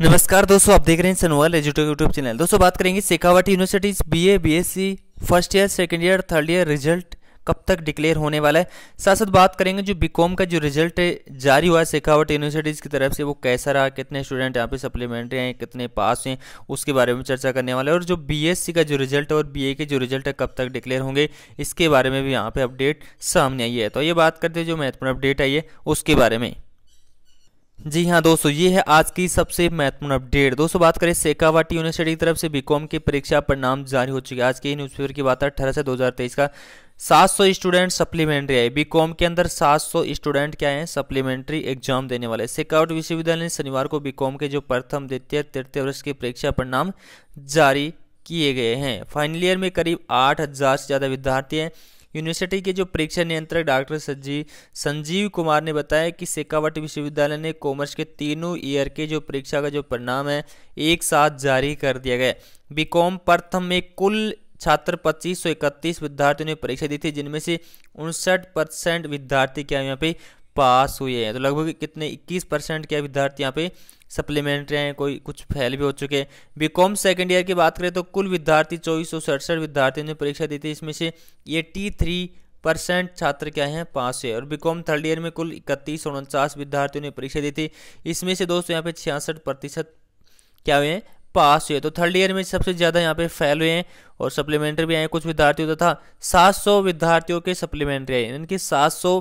नमस्कार दोस्तों आप देख रहे हैं सनोवाल एजुटेटिव यूट्यूब चैनल दोस्तों बात करेंगे Shekhawat universities BA BSc first year second year third year result कब तक डिक्लेयर होने वाला है साथ साथ बात करेंगे जो बीकॉम का जो रिजल्ट जारी हुआ है शेखावट यूनिवर्सिटीज़ की तरफ से वो कैसा रहा कितने स्टूडेंट यहाँ पे सप्लीमेंट्री हैं कितने पास हैं उसके बारे में चर्चा करने वाले और जो बीएससी का जो रिजल्ट और और बीए के जो रिजल्ट है कब तक डिक्लेयर होंगे इसके बारे में भी यहाँ पर अपडेट सामने आई है तो ये बात करते हैं जो महत्वपूर्ण अपडेट आई है उसके बारे में जी हाँ दोस्तों ये है आज की सबसे महत्वपूर्ण अपडेट दोस्तों बात करें सेकावाटी यूनिवर्सिटी की तरफ से बीकॉम की परीक्षा परिणाम जारी हो चुके हैं आज के न्यूज़पेपर की बात है अठारह से 2023 का 700 स्टूडेंट सप्लीमेंट्री आए बीकॉम के अंदर 700 स्टूडेंट क्या हैं सप्लीमेंट्री एग्जाम देने वाले शेखावट विश्वविद्यालय ने शनिवार को बीकॉम के जो प्रथम द्वितीय तृतीय वर्ष के परीक्षा परिणाम जारी किए गए हैं फाइनल ईयर में करीब आठ से ज़्यादा विद्यार्थी हैं यूनिवर्सिटी के जो परीक्षा नियंत्रक डॉक्टर सजी संजीव कुमार ने बताया कि सेकावट विश्वविद्यालय ने कॉमर्स के तीनों ईयर के जो परीक्षा का जो परिणाम है एक साथ जारी कर दिया गया बीकॉम प्रथम में कुल छात्र पच्चीस सौ इकतीस विद्यार्थियों ने परीक्षा दी थी जिनमें से उनसठ परसेंट विद्यार्थी क्या यहाँ पे पास हुए हैं तो लगभग कितने इक्कीस परसेंट क्या विद्यार्थी यहाँ पे सप्लीमेंट्री हैं कोई कुछ फेल भी हो चुके हैं बी कॉम सेकेंड ईयर की बात करें तो कुल विद्यार्थी चौबीस सौ सड़सठ विद्यार्थियों ने परीक्षा दी थी इसमें से एट्टी थ्री परसेंट छात्र क्या हैं पास हुए और बीकॉम थर्ड ईयर में कुल इकतीस उनचास विद्यार्थियों ने परीक्षा दी थी इसमें से दोस्तों यहाँ पे छियासठ प्रतिशत क्या हुए हैं पास हुए तो थर्ड ईयर में सबसे ज़्यादा यहाँ पे फेल हुए हैं और सप्लीमेंट्री भी आए कुछ विद्यार्थियों तथा सात सौ विद्यार्थियों के सप्लीमेंट्री आए इनकी सात सौ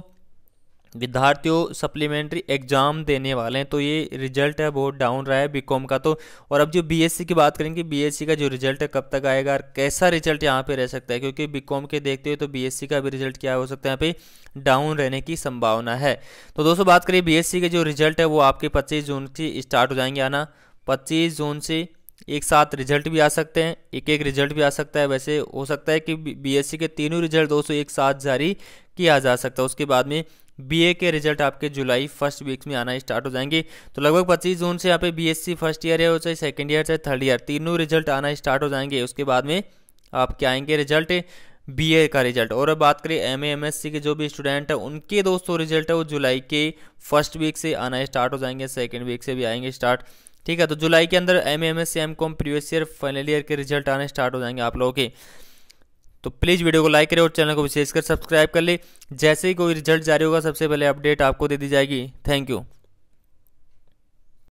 विद्यार्थियों सप्लीमेंट्री एग्ज़ाम देने वाले हैं तो ये रिजल्ट है बहुत डाउन रहा है बीकॉम का तो और अब जो बीएससी की बात करेंगे बीएससी का जो रिजल्ट है कब तक आएगा और कैसा रिजल्ट यहाँ पे रह सकता है क्योंकि बीकॉम के देखते हुए तो बीएससी का भी रिजल्ट क्या हो सकता है यहाँ पे डाउन रहने की संभावना है तो दोस्तों बात करिए बी के जो रिजल्ट है वो आपके पच्चीस जून से स्टार्ट हो जाएंगे आना पच्चीस जून से एक साथ रिजल्ट भी आ सकते हैं एक एक रिजल्ट भी आ सकता है वैसे हो सकता है कि बीएससी के तीनों रिजल्ट दोस्तों एक साथ जारी किया जा सकता है उसके बाद में बीए के रिजल्ट आपके जुलाई फर्स्ट वीक्स में आना स्टार्ट हो जाएंगे तो लगभग 25 जून से यहाँ पे बीएससी फर्स्ट ईयर है चाहे सेकेंड ईयर चाहे थर्ड ईयर तीनों रिजल्ट आना स्टार्ट हो जाएंगे उसके बाद में आपके आएंगे रिजल्ट ए का रिजल्ट और अब बात करें एम एमएससी के जो भी स्टूडेंट हैं उनके दोस्तों रिजल्ट है वो जुलाई के फर्स्ट वीक से आना स्टार्ट हो जाएंगे सेकेंड वीक से भी आएंगे स्टार्ट ठीक है तो जुलाई के अंदर M M S C M com previous year final year के रिजल्ट आने स्टार्ट हो जाएंगे आप लोगों के तो प्लीज़ वीडियो को लाइक करें और चैनल को विशेषकर सब्सक्राइब कर ले जैसे ही कोई रिजल्ट जारी होगा सबसे पहले अपडेट आपको दे दी जाएगी थैंक यू